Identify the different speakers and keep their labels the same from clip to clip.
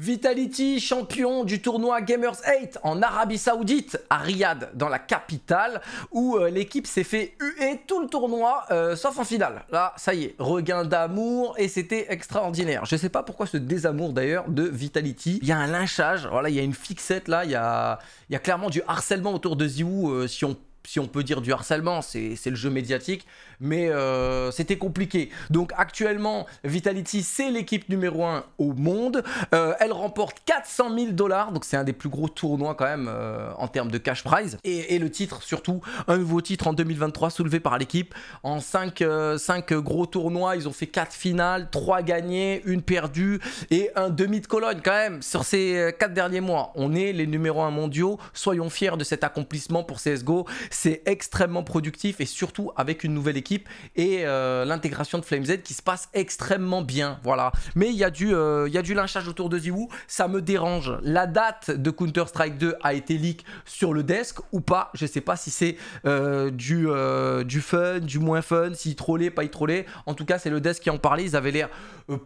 Speaker 1: Vitality, champion du tournoi Gamers 8 en Arabie Saoudite, à Riyad, dans la capitale, où euh, l'équipe s'est fait huer tout le tournoi, euh, sauf en finale. Là, ça y est, regain d'amour, et c'était extraordinaire. Je sais pas pourquoi ce désamour d'ailleurs de Vitality. Il y a un lynchage, voilà, il y a une fixette là, il y a, clairement du harcèlement autour de Ziwu. Euh, si on si on peut dire du harcèlement, c'est le jeu médiatique, mais euh, c'était compliqué. Donc actuellement, Vitality, c'est l'équipe numéro 1 au monde. Euh, elle remporte 400 000 dollars, donc c'est un des plus gros tournois quand même euh, en termes de cash prize. Et, le titre, surtout, un nouveau titre en 2023 soulevé par l'équipe. En 5, 5, gros tournois, ils ont fait 4 finales, 3 gagnées, 1 perdue et un demi de colonne quand même sur ces 4 derniers mois. On est les numéros 1 mondiaux, soyons fiers de cet accomplissement pour CSGO. C'est extrêmement productif et surtout avec une nouvelle équipe et euh, l'intégration de FlameZ qui se passe extrêmement bien. Voilà. Mais il y, a du, euh, du lynchage autour de Ziwu, ça me dérange. La date de Counter-Strike 2 a été leak sur le desk ou pas. Je ne sais pas si c'est euh, du, fun, du moins fun, si trollait, pas il trollait. En tout cas, c'est le desk qui en parlait. Ils avaient l'air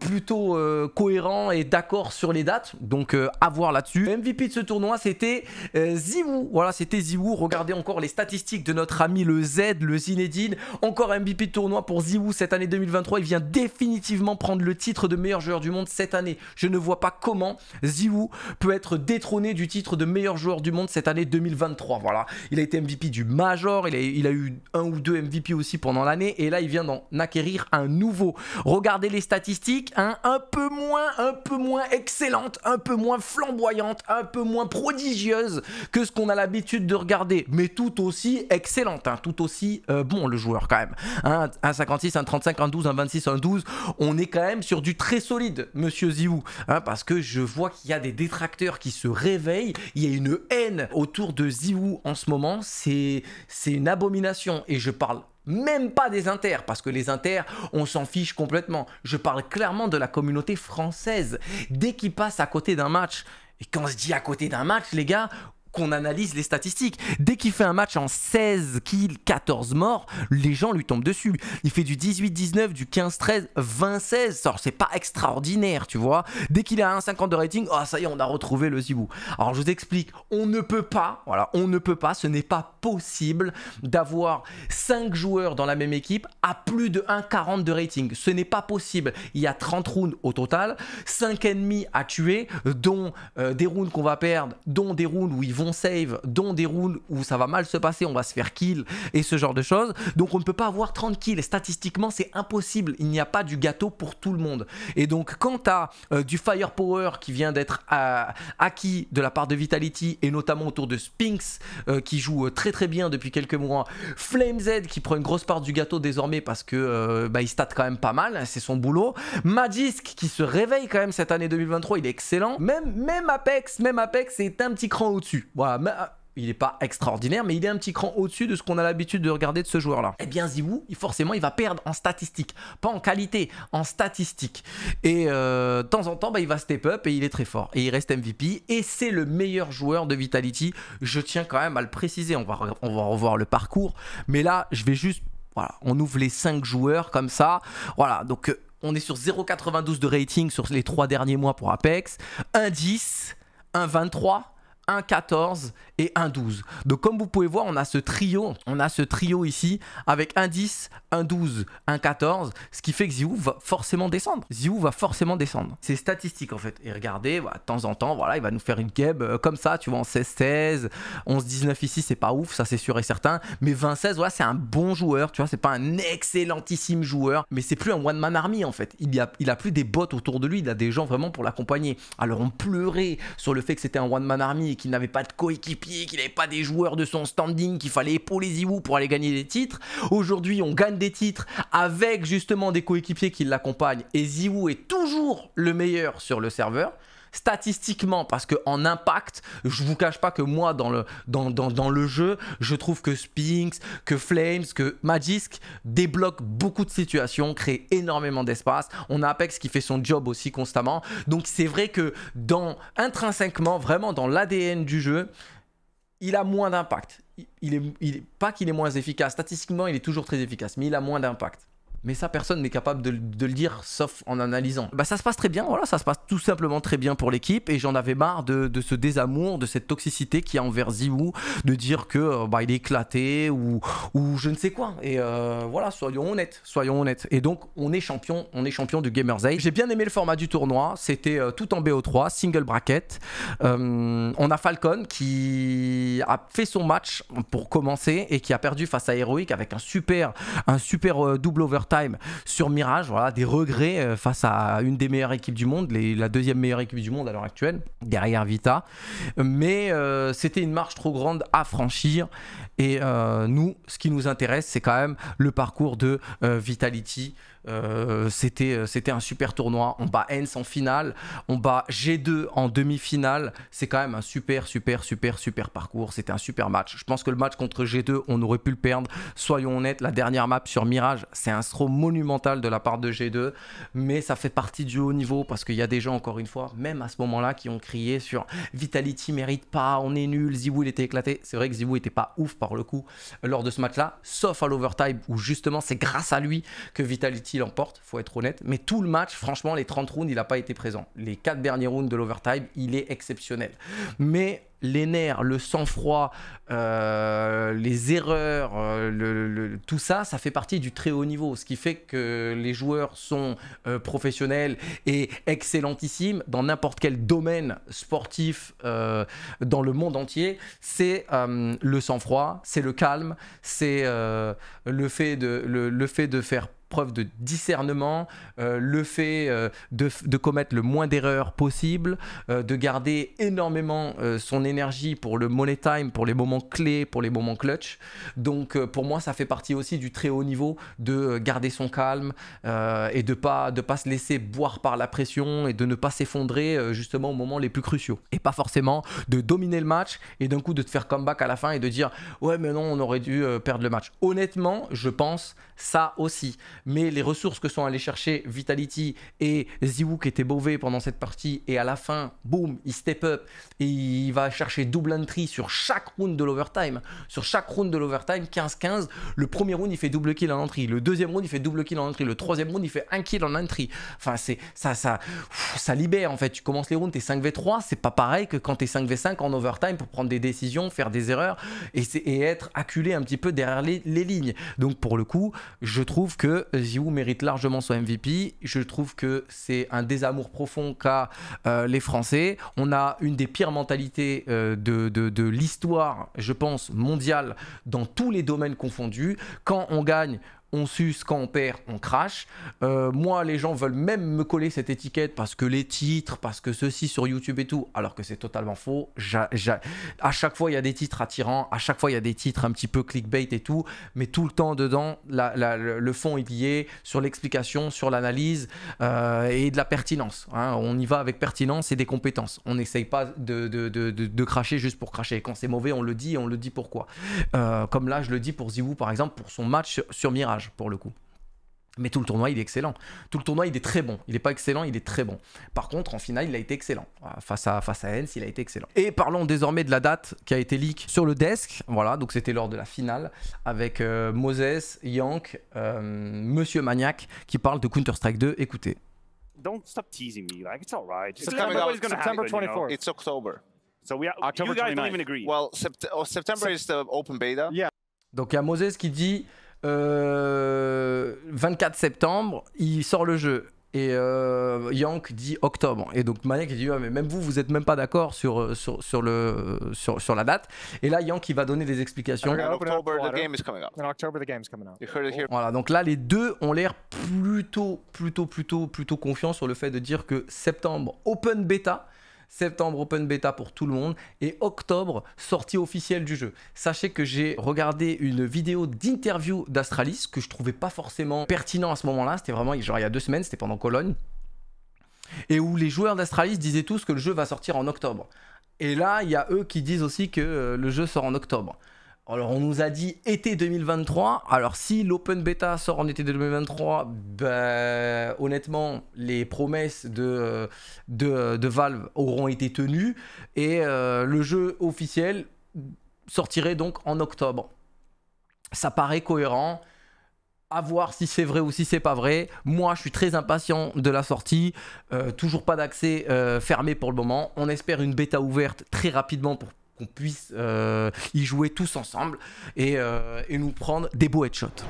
Speaker 1: plutôt cohérents et d'accord sur les dates. Donc, à voir là-dessus. MVP de ce tournoi, c'était ZywOo Voilà, c'était Ziwu. Regardez encore les statistiques de notre ami le Z, le Zinedine. Encore MVP de tournoi pour Ziwu cette année 2023. Il vient définitivement prendre le titre de meilleur joueur du monde cette année. Je ne vois pas comment Ziwu peut être détrôné du titre de meilleur joueur du monde cette année 2023. Voilà, il a été MVP du Major, il a, eu un ou deux MVP aussi pendant l'année, et là il vient d'en acquérir un nouveau. Regardez les statistiques, hein. un peu moins, un peu moins excellente, un peu moins flamboyante, un peu moins prodigieuse que ce qu'on a l'habitude de regarder, mais tout aussi excellente, hein, tout aussi euh, bon le joueur quand même. Hein, 12, 1,35, 26, 1,26, 12. on est quand même sur du très solide, monsieur Ziou, hein, parce que je vois qu'il y a des détracteurs qui se réveillent, il y a une haine autour de Ziou en ce moment, c'est c'est une abomination, et je parle même pas des inters, parce que les inters, on s'en fiche complètement. Je parle clairement de la communauté française. Dès qu'il passe à côté d'un match, et quand on se dit à côté d'un match, les gars, qu'on analyse les statistiques. Dès qu'il fait un match en 16 kills, 14 morts, les gens lui tombent dessus. Il fait du 18-19, du 15-13, 20-16. C'est pas extraordinaire, tu vois. Dès qu'il a un 50 de rating, oh, ça y est, on a retrouvé le Zibou. Alors je vous explique, on ne peut pas, voilà, on ne peut pas, ce n'est pas possible d'avoir 5 joueurs dans la même équipe à plus de 1,40 de rating. Ce n'est pas possible. Il y a 30 rounds au total, 5 ennemis à tuer, dont euh, des rounds qu'on va perdre, dont des rounds où ils vont on save dont des roules où ça va mal se passer, on va se faire kill et ce genre de choses. Donc on ne peut pas avoir 30 kills. Statistiquement, c'est impossible. Il n'y a pas du gâteau pour tout le monde. Et donc, quant à euh, du firepower qui vient d'être euh, acquis de la part de Vitality et notamment autour de Sphinx euh, qui joue très très bien depuis quelques mois, Flamez qui prend une grosse part du gâteau désormais parce que bah, il stat quand même pas mal, c'est son boulot. Magisk qui se réveille quand même cette année 2023, il est excellent. Même, même Apex, même Apex est un petit cran au-dessus. Euh, il n'est pas extraordinaire, mais il est un petit cran au-dessus de ce qu'on a l'habitude de regarder de ce joueur-là. Eh bien, Ziwoo, forcément, il va perdre en statistiques, Pas en qualité, en statistiques. Et euh, de temps en temps, bah, il va step up et il est très fort. Et il reste MVP. Et c'est le meilleur joueur de Vitality. Je tiens quand même à le préciser. On va, on va revoir le parcours. Mais là, je vais juste. Voilà, on ouvre les 5 joueurs comme ça. Voilà, donc euh, on est sur 0,92 de rating sur les 3 derniers mois pour Apex. 1,10, 1,23 un 14 et un 12. Donc comme vous pouvez voir, on a ce trio, on a ce trio ici avec un 10, un 12, un 14, ce qui fait que Ziou va forcément descendre. Ziou va forcément descendre. C'est statistique en fait. Et regardez, voilà, de temps en temps, voilà, il va nous faire une game euh, comme ça, tu vois, en 16-16, 11-19 ici, c'est pas ouf, ça c'est sûr et certain, mais 20-16, voilà, c'est un bon joueur, tu vois, c'est pas un excellentissime joueur, mais c'est plus un one man army en fait. Il y a il a plus des bottes autour de lui, il a des gens vraiment pour l'accompagner. Alors on pleurait sur le fait que c'était un one man army qu'il n'avait pas de coéquipier, qu'il n'avait pas des joueurs de son standing, qu'il fallait épauler Ziwu pour aller gagner des titres. Aujourd'hui, on gagne des titres avec justement des coéquipiers qui l'accompagnent et Ziwoo est toujours le meilleur sur le serveur statistiquement, parce que en impact, je vous cache pas que moi, dans le, dans, dans le jeu, je trouve que Spinks, que Flames, que Magisk débloquent beaucoup de situations, créent énormément d'espace. On a Apex qui fait son job aussi constamment. Donc c'est vrai que dans intrinsèquement, vraiment dans l'ADN du jeu, il a moins d'impact. Il, est, pas qu'il est moins efficace, statistiquement il est toujours très efficace, mais il a moins d'impact mais ça personne n'est capable de, le dire sauf en analysant. Bah ça se passe très bien, voilà, ça se passe tout simplement très bien pour l'équipe et j'en avais marre de, ce désamour, de cette toxicité qu'il y a envers Ziwu, de dire que euh, bah, il est éclaté ou, ou je ne sais quoi. Et euh, voilà, soyons honnêtes, soyons honnêtes. Et donc on est champion, on est champion du Gamers Age. J'ai bien aimé le format du tournoi, c'était euh, tout en BO3, single bracket. on a Falcon qui a fait son match pour commencer et qui a perdu face à Heroic avec un super, un super double overtime sur Mirage. Voilà, des regrets euh, face à une des meilleures équipes du monde, les, la deuxième meilleure équipe du monde à l'heure actuelle, derrière Vita. Mais euh, c'était une marche trop grande à franchir. Et euh, nous, ce qui nous intéresse, c'est quand même le parcours de Vitality. Euh, c'était, euh, c'était un super tournoi. On bat Hens en finale, on bat G2 en demi-finale. C'est quand même un super, super, super, super parcours. C'était un super match. Je pense que le match contre G2, on aurait pu le perdre. Soyons honnêtes, la dernière map sur Mirage, c'est un throw monumental de la part de G2, mais ça fait partie du haut niveau parce qu'il y a des gens, encore une fois, même à ce moment-là, qui ont crié sur Vitality mérite pas, on est nul, Zibou il était éclaté. C'est vrai que Zibou était pas ouf par le coup lors de ce match-là, sauf à l'overtime où justement c'est grâce à lui que Vitality il l'emporte, faut être honnête. Mais tout le match, franchement, les 30 rounds, il n'a pas été présent. Les 4 derniers rounds de l'overtime, il est exceptionnel. Mais les nerfs, le sang-froid, euh, les erreurs, euh, le, tout ça, ça fait partie du très haut niveau. Ce qui fait que les joueurs sont euh, professionnels et excellentissimes dans n'importe quel domaine sportif dans le monde entier. C'est le sang-froid, c'est le calme, c'est le, fait le fait de faire preuve de discernement, euh, le fait euh, de, commettre le moins d'erreurs possible, euh, de garder énormément son énergie pour le money time, pour les moments clés, pour les moments clutch. Donc pour moi, ça fait partie aussi du très haut niveau de garder son calme et de pas de pas se laisser boire par la pression et de ne pas s'effondrer justement aux moments les plus cruciaux. Et pas forcément de dominer le match et d'un coup de te faire comeback à la fin et de dire ouais mais non on aurait dû perdre le match. Honnêtement, je pense ça aussi mais les ressources que sont allées chercher Vitality et Ziwu qui était bové pendant cette partie, et à la fin, boum, il step up, et il va chercher double entry sur chaque round de l'overtime. Sur chaque round de l'overtime, 15-15, le premier round, il fait double kill en entry, le deuxième round, il fait double kill en entry, le troisième round, il fait un kill en entry. Enfin, c'est ça, ça, ça libère en fait. Tu commences les rounds, t'es 5v3, c'est pas pareil que quand t'es 5v5 en overtime pour prendre des décisions, faire des erreurs et, et être acculé un petit peu derrière les, les lignes. Donc pour le coup, je trouve que Ziou mérite largement son MVP. Je trouve que c'est un désamour profond qu'a euh, les Français. On a une des pires mentalités euh, de l'histoire, je pense, mondiale, dans tous les domaines confondus. Quand on gagne, on suce, quand on perd, on crache. Euh, moi, les gens veulent même me coller cette étiquette parce que les titres, parce que ceci sur YouTube et tout, alors que c'est totalement faux. À chaque fois, il y a des titres attirants, à chaque fois, il y a des titres un petit peu clickbait et tout, mais tout le temps dedans, le fond est lié sur l'explication, sur l'analyse euh, et de la pertinence. Hein. On y va avec pertinence et des compétences. On n'essaye pas de, cracher juste pour cracher. Quand c'est mauvais, on le dit et on le dit pourquoi. Euh, comme là, je le dis pour Ziwoo, par exemple, pour son match sur Mirage pour le coup. Mais tout le tournoi, il est excellent. Tout le tournoi, il est très bon. Il n'est pas excellent, il est très bon. Par contre, en finale, il a été excellent. Ah, face à, face à Hens, il a été excellent. Et parlons désormais de la date qui a été leak sur le desk. Voilà, donc c'était lors de la finale avec euh, Moses, Yank, euh, Monsieur Maniac qui parle de Counter-Strike 2. Écoutez. Donc il y a Moses qui dit 24 euh, septembre, il sort le jeu. Et euh, Yank dit octobre. Et donc Manek dit mais même vous, vous n'êtes même pas d'accord euh, sur, sur, le, sur, sur la date. Et là, Yank va donner des explications. Voilà, donc là, les deux ont l'air plutôt, plutôt, plutôt, plutôt confiants sur le fait de dire que septembre, open beta septembre open beta pour tout le monde et octobre sortie officielle du jeu. Sachez que j'ai regardé une vidéo d'interview d'Astralis que je trouvais pas forcément pertinent à ce moment-là, c'était vraiment genre il y a deux semaines, c'était pendant Cologne, et où les joueurs d'Astralis disaient tous que le jeu va sortir en octobre. Et là, il y a eux qui disent aussi que euh, le jeu sort en octobre. Alors on nous a dit été 2023. Alors si l'open beta sort en été 2023, ben honnêtement les promesses de, de, Valve auront été tenues et euh, le jeu officiel sortirait donc en octobre. Ça paraît cohérent. À voir si c'est vrai ou si c'est pas vrai. Moi, je suis très impatient de la sortie. Euh, toujours pas d'accès euh, fermé pour le moment. On espère une bêta ouverte très rapidement pour qu'on puisse euh, y jouer tous ensemble et, euh, et nous prendre des beaux headshots.